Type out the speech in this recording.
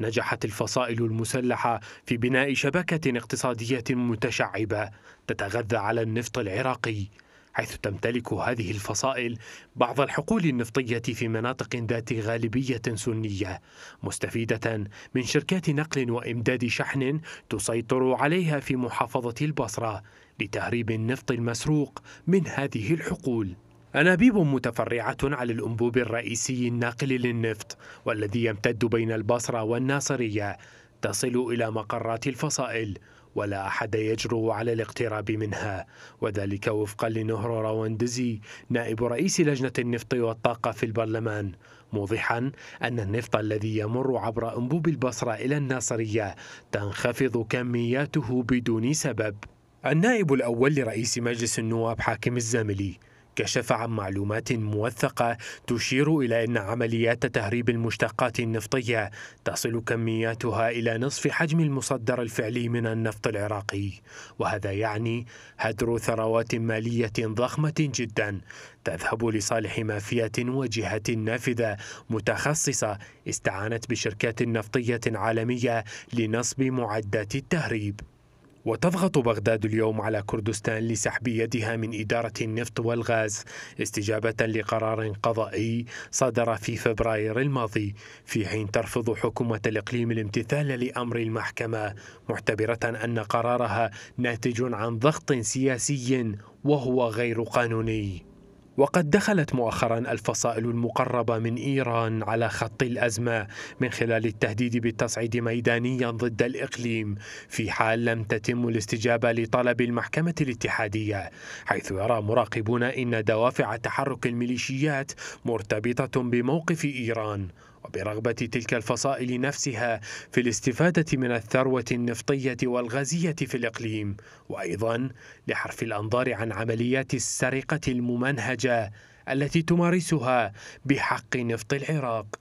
نجحت الفصائل المسلحة في بناء شبكة اقتصادية متشعبة تتغذى على النفط العراقي حيث تمتلك هذه الفصائل بعض الحقول النفطية في مناطق ذات غالبية سنية مستفيدة من شركات نقل وإمداد شحن تسيطر عليها في محافظة البصرة لتهريب النفط المسروق من هذه الحقول أنابيب متفرعة على الأنبوب الرئيسي الناقل للنفط والذي يمتد بين البصرة والناصرية تصل إلى مقرات الفصائل ولا أحد يجرؤ على الاقتراب منها وذلك وفقا لنهر رواندزي نائب رئيس لجنة النفط والطاقة في البرلمان موضحا أن النفط الذي يمر عبر أنبوب البصرة إلى الناصرية تنخفض كمياته بدون سبب النائب الأول لرئيس مجلس النواب حاكم الزاملي كشف عن معلومات موثقة تشير إلى أن عمليات تهريب المشتقات النفطية تصل كمياتها إلى نصف حجم المصدر الفعلي من النفط العراقي وهذا يعني هدر ثروات مالية ضخمة جدا تذهب لصالح مافية وجهة نافذة متخصصة استعانت بشركات نفطية عالمية لنصب معدات التهريب وتضغط بغداد اليوم على كردستان لسحب يدها من إدارة النفط والغاز استجابة لقرار قضائي صدر في فبراير الماضي في حين ترفض حكومة الإقليم الامتثال لأمر المحكمة معتبرة أن قرارها ناتج عن ضغط سياسي وهو غير قانوني وقد دخلت مؤخرا الفصائل المقربة من إيران على خط الأزمة من خلال التهديد بالتصعيد ميدانيا ضد الإقليم في حال لم تتم الاستجابة لطلب المحكمة الاتحادية حيث يرى مراقبون إن دوافع تحرك الميليشيات مرتبطة بموقف إيران وبرغبة تلك الفصائل نفسها في الاستفادة من الثروة النفطية والغازية في الإقليم وأيضا لحرف الأنظار عن عمليات السرقة الممنهجة التي تمارسها بحق نفط العراق